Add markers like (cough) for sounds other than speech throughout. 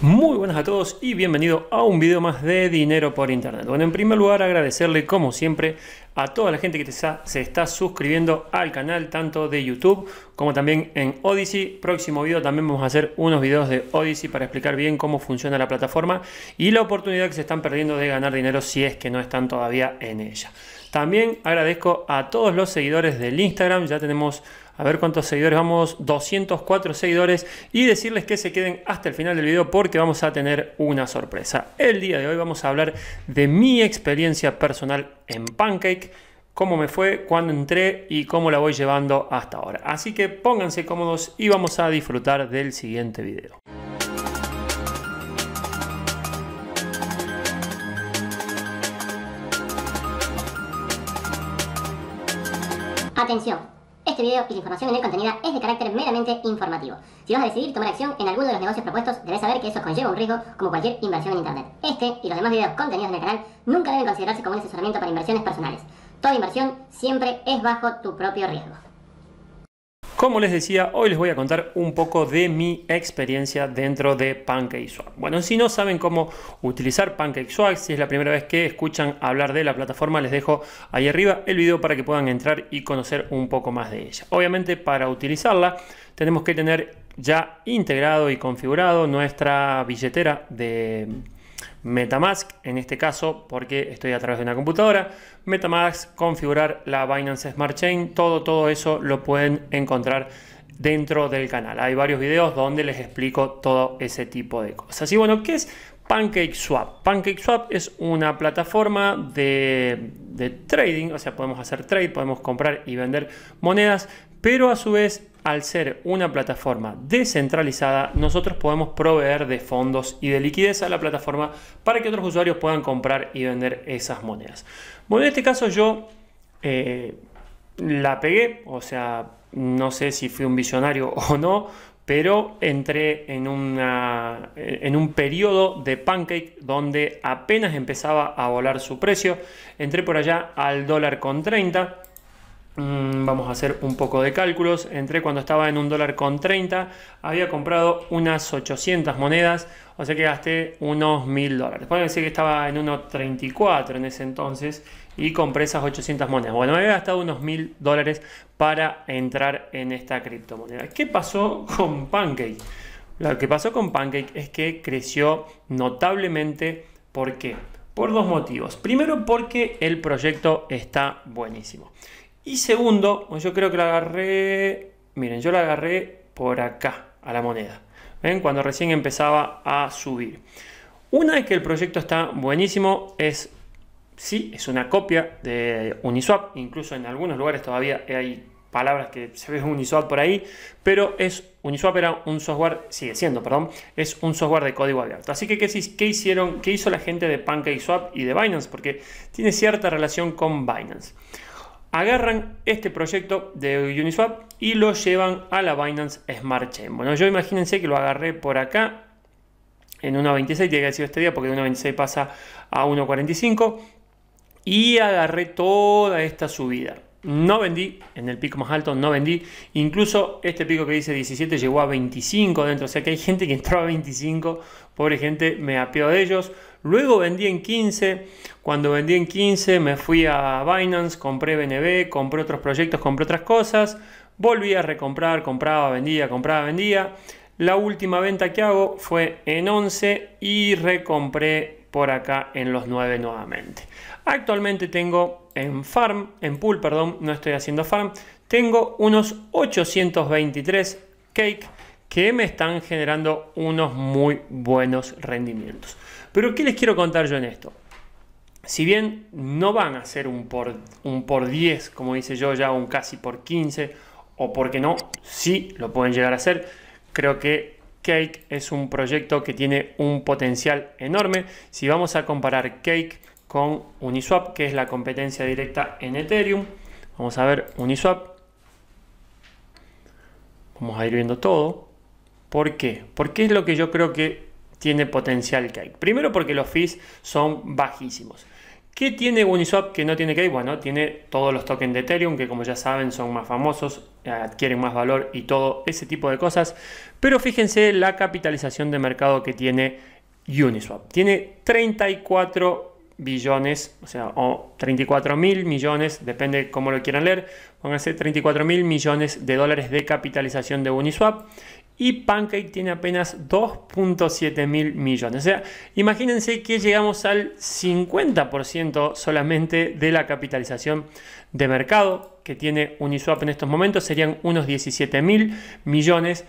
Muy buenas a todos y bienvenido a un video más de dinero por internet. Bueno, en primer lugar agradecerle como siempre a toda la gente que se está suscribiendo al canal tanto de YouTube como también en Odyssey. Próximo video también vamos a hacer unos videos de Odyssey para explicar bien cómo funciona la plataforma y la oportunidad que se están perdiendo de ganar dinero si es que no están todavía en ella. También agradezco a todos los seguidores del Instagram, ya tenemos a ver cuántos seguidores vamos, 204 seguidores y decirles que se queden hasta el final del video porque vamos a tener una sorpresa. El día de hoy vamos a hablar de mi experiencia personal en Pancake, cómo me fue, cuando entré y cómo la voy llevando hasta ahora. Así que pónganse cómodos y vamos a disfrutar del siguiente video. Atención. Este video y la información en el contenido es de carácter meramente informativo. Si vas a decidir tomar acción en alguno de los negocios propuestos, debes saber que eso conlleva un riesgo como cualquier inversión en Internet. Este y los demás videos contenidos en el canal nunca deben considerarse como un asesoramiento para inversiones personales. Toda inversión siempre es bajo tu propio riesgo. Como les decía, hoy les voy a contar un poco de mi experiencia dentro de PancakeSwap. Bueno, si no saben cómo utilizar PancakeSwap, si es la primera vez que escuchan hablar de la plataforma, les dejo ahí arriba el video para que puedan entrar y conocer un poco más de ella. Obviamente para utilizarla tenemos que tener ya integrado y configurado nuestra billetera de Metamask, en este caso porque estoy a través de una computadora, Metamask, configurar la Binance Smart Chain, todo, todo eso lo pueden encontrar dentro del canal. Hay varios videos donde les explico todo ese tipo de cosas. Y bueno, ¿qué es PancakeSwap? PancakeSwap es una plataforma de, de trading, o sea, podemos hacer trade, podemos comprar y vender monedas, pero a su vez al ser una plataforma descentralizada, nosotros podemos proveer de fondos y de liquidez a la plataforma para que otros usuarios puedan comprar y vender esas monedas. Bueno, en este caso yo eh, la pegué, o sea, no sé si fui un visionario (laughs) o no, pero entré en, una, en un periodo de pancake donde apenas empezaba a volar su precio. Entré por allá al dólar con 30. Mm, vamos a hacer un poco de cálculos. Entré cuando estaba en un dólar con 30, había comprado unas 800 monedas, o sea que gasté unos 1000 dólares. Pueden decir que estaba en 1.34 en ese entonces y compré esas 800 monedas. Bueno, me había gastado unos 1000 dólares para entrar en esta criptomoneda. ¿Qué pasó con Pancake? Lo que pasó con Pancake es que creció notablemente. ¿Por qué? Por dos motivos. Primero porque el proyecto está buenísimo. Y segundo, yo creo que la agarré, miren, yo la agarré por acá, a la moneda. ¿Ven? Cuando recién empezaba a subir. Una es que el proyecto está buenísimo, es sí, es una copia de Uniswap, incluso en algunos lugares todavía hay palabras que se ve Uniswap por ahí, pero es Uniswap era un software, sigue siendo, perdón, es un software de código abierto. Así que ¿qué, qué hicieron, qué hizo la gente de PancakeSwap y de Binance? Porque tiene cierta relación con Binance agarran este proyecto de Uniswap y lo llevan a la Binance Smart Chain. Bueno, yo imagínense que lo agarré por acá en 1.26, tiene que haber sido este día porque de 1.26 pasa a 1.45 y agarré toda esta subida no vendí, en el pico más alto no vendí, incluso este pico que dice 17 llegó a 25 dentro, o sea que hay gente que entró a 25, pobre gente, me apeó de ellos. Luego vendí en 15, cuando vendí en 15 me fui a Binance, compré BNB, compré otros proyectos, compré otras cosas, volví a recomprar, compraba, vendía, compraba, vendía. La última venta que hago fue en 11 y recompré por acá en los 9 nuevamente. Actualmente tengo en farm, en pool, perdón, no estoy haciendo farm, tengo unos 823 cake que me están generando unos muy buenos rendimientos. Pero ¿qué les quiero contar yo en esto? Si bien no van a ser un por, un por 10, como dice yo ya, un casi por 15, o porque no, si lo pueden llegar a hacer, creo que Cake es un proyecto que tiene un potencial enorme. Si vamos a comparar Cake con Uniswap, que es la competencia directa en Ethereum, vamos a ver Uniswap. Vamos a ir viendo todo. ¿Por qué? Porque es lo que yo creo que tiene potencial Cake. Primero porque los fees son bajísimos. ¿Qué tiene Uniswap que no tiene que Cake? Bueno, tiene todos los tokens de Ethereum que como ya saben son más famosos, eh, adquieren más valor y todo ese tipo de cosas. Pero fíjense la capitalización de mercado que tiene Uniswap. Tiene 34 billones, o sea, o 34 mil millones, depende cómo lo quieran leer, pónganse 34 mil millones de dólares de capitalización de Uniswap y Pancake tiene apenas 2.7 mil millones. O sea, imagínense que llegamos al 50% solamente de la capitalización de mercado que tiene Uniswap en estos momentos, serían unos 17 mil millones,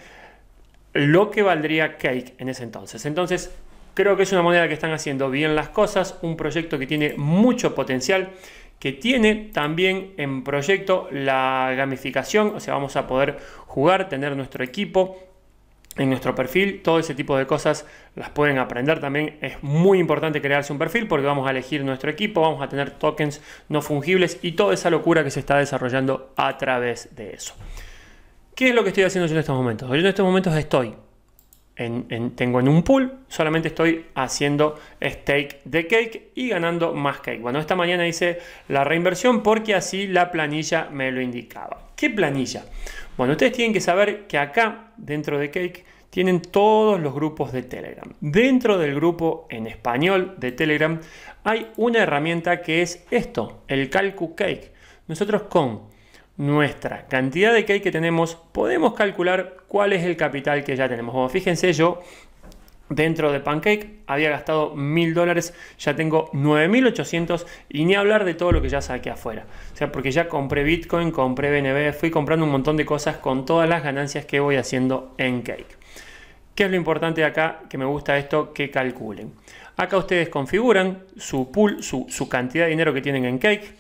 lo que valdría Cake en ese entonces. Entonces, creo que es una moneda que están haciendo bien las cosas, un proyecto que tiene mucho potencial que tiene también en proyecto la gamificación, o sea, vamos a poder jugar, tener nuestro equipo, en nuestro perfil. Todo ese tipo de cosas las pueden aprender también. Es muy importante crearse un perfil porque vamos a elegir nuestro equipo, vamos a tener tokens no fungibles y toda esa locura que se está desarrollando a través de eso. ¿Qué es lo que estoy haciendo yo en estos momentos? Yo en estos momentos estoy en, tengo en un pool, solamente estoy haciendo stake de cake y ganando más cake. Bueno, esta mañana hice la reinversión porque así la planilla me lo indicaba. ¿Qué planilla? Bueno, ustedes tienen que saber que acá, dentro de Cake, tienen todos los grupos de Telegram. Dentro del grupo en español de Telegram hay una herramienta que es esto, el Calcu Cake. Nosotros con nuestra cantidad de cake que tenemos podemos calcular cuál es el capital que ya tenemos. fíjense, yo dentro de Pancake. Había gastado mil dólares, ya tengo 9800 y ni hablar de todo lo que ya saqué afuera. O sea, porque ya compré Bitcoin, compré BNB, fui comprando un montón de cosas con todas las ganancias que voy haciendo en Cake. ¿Qué es lo importante acá? Que me gusta esto, que calculen. Acá ustedes configuran su pool, su, cantidad de dinero que tienen en Cake.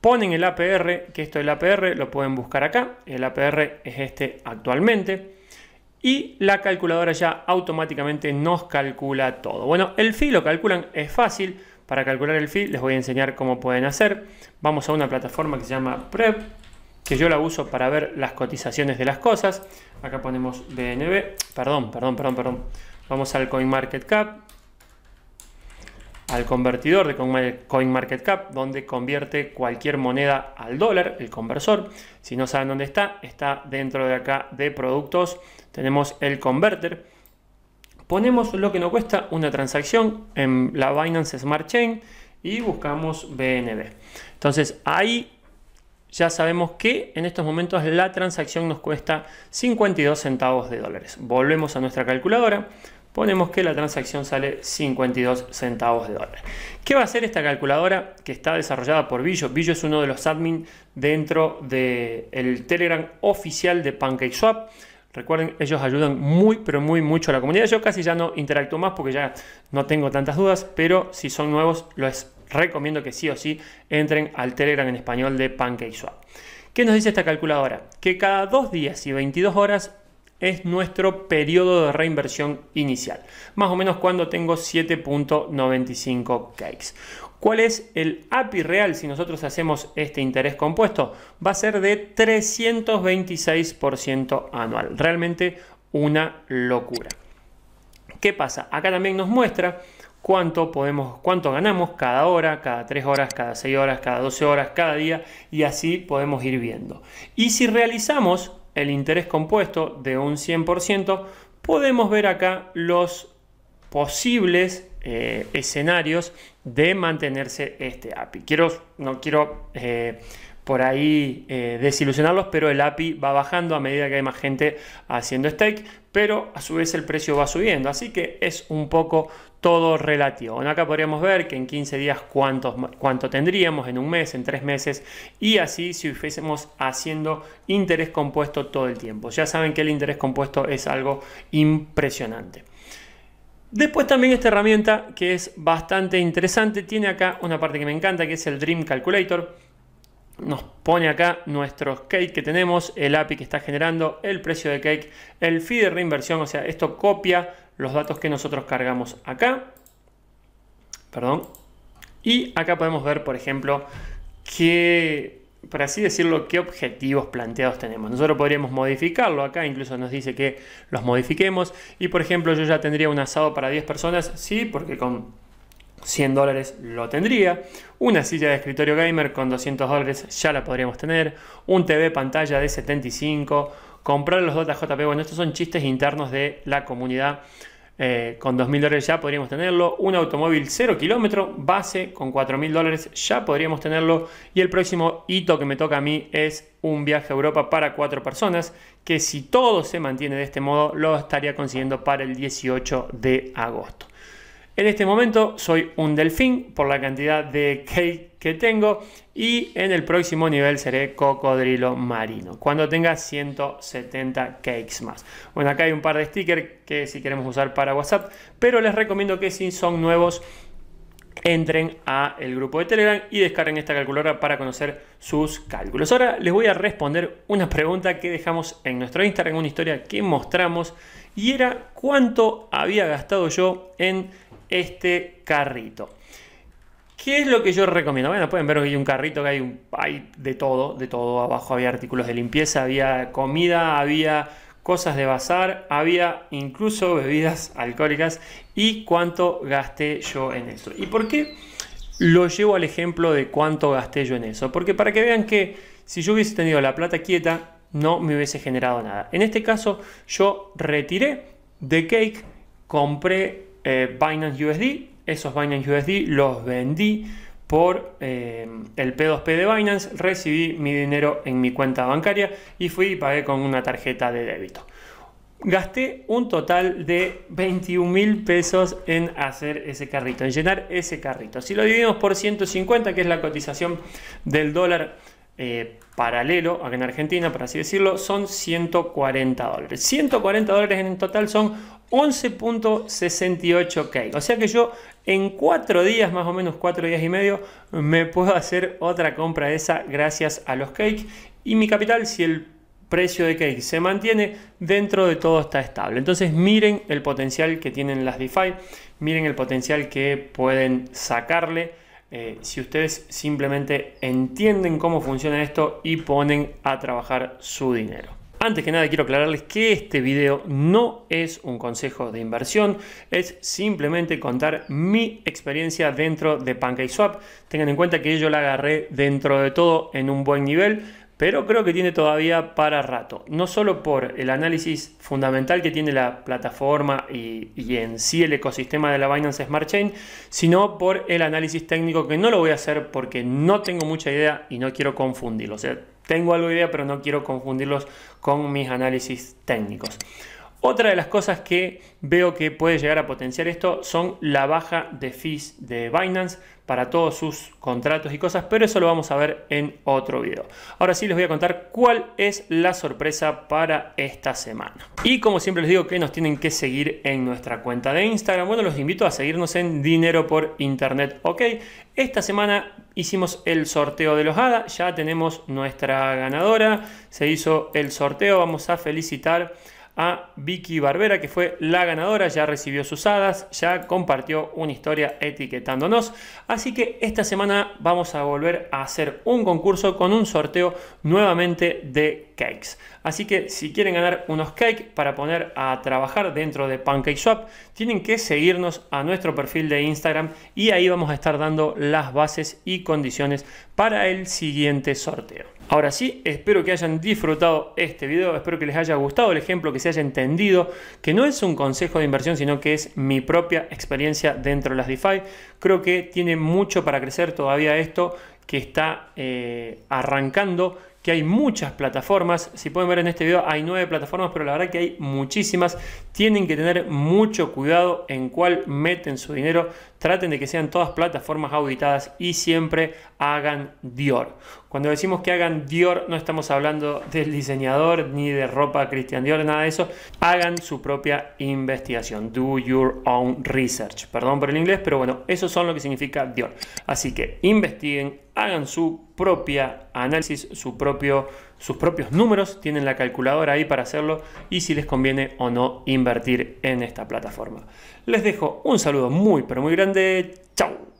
Ponen el APR, que esto es el APR lo pueden buscar acá. El APR es este actualmente y la calculadora ya automáticamente nos calcula todo. Bueno, el phi lo calculan, es fácil. Para calcular el phi les voy a enseñar cómo pueden hacer. Vamos a una plataforma que se llama Prep, que yo la uso para ver las cotizaciones de las cosas. Acá ponemos BNB, perdón, perdón, perdón, perdón. Vamos al CoinMarketCap, al convertidor de CoinMarketCap, donde convierte cualquier moneda al dólar, el conversor. Si no saben dónde está, está dentro de acá de productos. Tenemos el converter. Ponemos lo que nos cuesta una transacción en la Binance Smart Chain y buscamos BNB. Entonces ahí ya sabemos que en estos momentos la transacción nos cuesta 52 centavos de dólares. Volvemos a nuestra calculadora ponemos que la transacción sale 52 centavos de dólar. ¿Qué va a hacer esta calculadora que está desarrollada por Billo? Billo es uno de los admin dentro del Telegram oficial de PancakeSwap. Recuerden, ellos ayudan muy, pero muy mucho a la comunidad. Yo casi ya no interactúo más porque ya no tengo tantas dudas, pero si son nuevos, les recomiendo que sí o sí entren al Telegram en español de PancakeSwap. ¿Qué nos dice esta calculadora? Que cada dos días y 22 horas es nuestro periodo de reinversión inicial, más o menos cuando tengo 7.95 cakes. ¿Cuál es el API real si nosotros hacemos este interés compuesto? Va a ser de 326% anual, realmente una locura. ¿Qué pasa? Acá también nos muestra cuánto podemos, cuánto ganamos cada hora, cada 3 horas, cada 6 horas, cada 12 horas, cada día y así podemos ir viendo. Y si realizamos el interés compuesto de un 100%, podemos ver acá los posibles eh, escenarios de mantenerse este API. Quiero, no quiero eh, por ahí eh, desilusionarlos, pero el API va bajando a medida que hay más gente haciendo stake, pero a su vez el precio va subiendo, así que es un poco todo relativo. acá podríamos ver que en 15 días cuántos, cuánto tendríamos, en un mes, en tres meses, y así si fuésemos haciendo interés compuesto todo el tiempo. Ya saben que el interés compuesto es algo impresionante. Después también esta herramienta que es bastante interesante, tiene acá una parte que me encanta que es el Dream Calculator nos pone acá nuestros cake que tenemos, el API que está generando, el precio de cake, el fee de reinversión, o sea, esto copia los datos que nosotros cargamos acá. Perdón. Y acá podemos ver, por ejemplo, que por así decirlo, qué objetivos planteados tenemos. Nosotros podríamos modificarlo acá, incluso nos dice que los modifiquemos. Y, por ejemplo, yo ya tendría un asado para 10 personas, sí, porque con 100 dólares lo tendría. Una silla de escritorio gamer con 200 dólares ya la podríamos tener. Un TV pantalla de 75 comprar los Dota JP. Bueno, estos son chistes internos de la comunidad. Eh, con con 2.000 dólares ya podríamos tenerlo. Un automóvil 0 kilómetro base con 4.000 dólares ya podríamos tenerlo. Y el próximo hito que me toca a mí es un viaje a Europa para cuatro personas que si todo se mantiene de este modo lo estaría consiguiendo para el 18 de agosto. En este momento soy un delfín por la cantidad de cake que tengo y en el próximo nivel seré cocodrilo marino cuando tenga 170 cakes más. Bueno, acá hay un par de stickers que si queremos usar para WhatsApp, pero les recomiendo que si son nuevos entren a el grupo de Telegram y descarguen esta calculadora para conocer sus cálculos. Ahora les voy a responder una pregunta que dejamos en nuestro Instagram, una historia que mostramos y era cuánto había gastado yo en este carrito. ¿Qué es lo que yo recomiendo? Bueno, pueden ver que hay un carrito, que hay, un, hay de todo, de todo. Abajo había artículos de limpieza, había comida, había cosas de bazar, había incluso bebidas (laughs) alcohólicas y cuánto gasté yo en eso. ¿Y por qué lo llevo al ejemplo de cuánto gasté yo en eso? Porque para que vean que si yo hubiese tenido la plata quieta, no me hubiese generado nada. En este caso, yo retiré de Cake, compré eh, Binance USD. Esos Binance USD los vendí por eh, el P2P de Binance, recibí mi dinero en mi cuenta bancaria y fui y pagué con una tarjeta de débito. Gasté un total de 21 mil pesos en hacer ese carrito, en llenar ese carrito. Si lo dividimos por 150, que es la cotización del dólar eh, paralelo acá en Argentina, por así decirlo, son 140 dólares. 140 dólares en total son 11.68K. O sea que yo en cuatro días, más o menos cuatro días y medio, me puedo hacer otra compra de esa gracias a los cakes. Y mi capital, si el precio de cake se mantiene, dentro de todo está estable. Entonces miren el potencial que tienen las DeFi, miren el potencial que pueden sacarle eh, si ustedes simplemente entienden cómo funciona esto y ponen a trabajar su dinero. Antes que nada quiero aclararles que este video no es un consejo de inversión, es simplemente contar mi experiencia dentro de PancakeSwap. Tengan en cuenta que yo la agarré dentro de todo en un buen nivel, pero creo que tiene todavía para rato, no solo por el análisis fundamental que tiene la plataforma y, en sí el ecosistema de la Binance Smart Chain, sino por el análisis técnico que no lo voy a hacer porque no tengo mucha idea y no quiero confundirlo. O sea, tengo algo de idea, pero no quiero confundirlos con mis análisis técnicos. Otra de las cosas que veo que puede llegar a potenciar esto son la baja de fees de Binance para todos sus contratos y cosas, pero eso lo vamos a ver en otro video. Ahora sí les voy a contar cuál es la sorpresa para esta semana. Y como siempre les digo que nos tienen que seguir en nuestra cuenta de Instagram. Bueno, los invito a seguirnos en Dinero por Internet. Ok, esta semana hicimos el sorteo de los HADA, ya tenemos nuestra ganadora, se hizo el sorteo, vamos a felicitar a Vicky Barbera, que fue la ganadora, ya recibió sus hadas, ya compartió una historia etiquetándonos. Así que esta semana vamos a volver a hacer un concurso con un sorteo nuevamente de cakes. Así que si quieren ganar unos cakes para poner a trabajar dentro de Pancake PancakeSwap, tienen que seguirnos a nuestro perfil de Instagram y ahí vamos a estar dando las bases y condiciones para el siguiente sorteo. Ahora sí, espero que hayan disfrutado este video, espero que les haya gustado el ejemplo, que se haya entendido, que no es un consejo de inversión, sino que es mi propia experiencia dentro de las DeFi. Creo que tiene mucho para crecer todavía esto que está eh, arrancando, que hay muchas plataformas. Si pueden ver en este video, hay nueve plataformas, pero la verdad que hay muchísimas. Tienen que tener mucho cuidado en cuál meten su dinero traten de que sean todas plataformas auditadas y siempre hagan Dior. Cuando decimos que hagan Dior no estamos hablando del diseñador ni de ropa Christian Dior, nada de eso. Hagan su propia investigación. Do your own research. Perdón por el inglés, pero bueno, eso son lo que significa Dior. Así que investiguen, hagan su propia análisis, su propio sus propios números, tienen la calculadora ahí para hacerlo y si les conviene o no invertir en esta plataforma. Les dejo un saludo muy pero muy grande. Chao.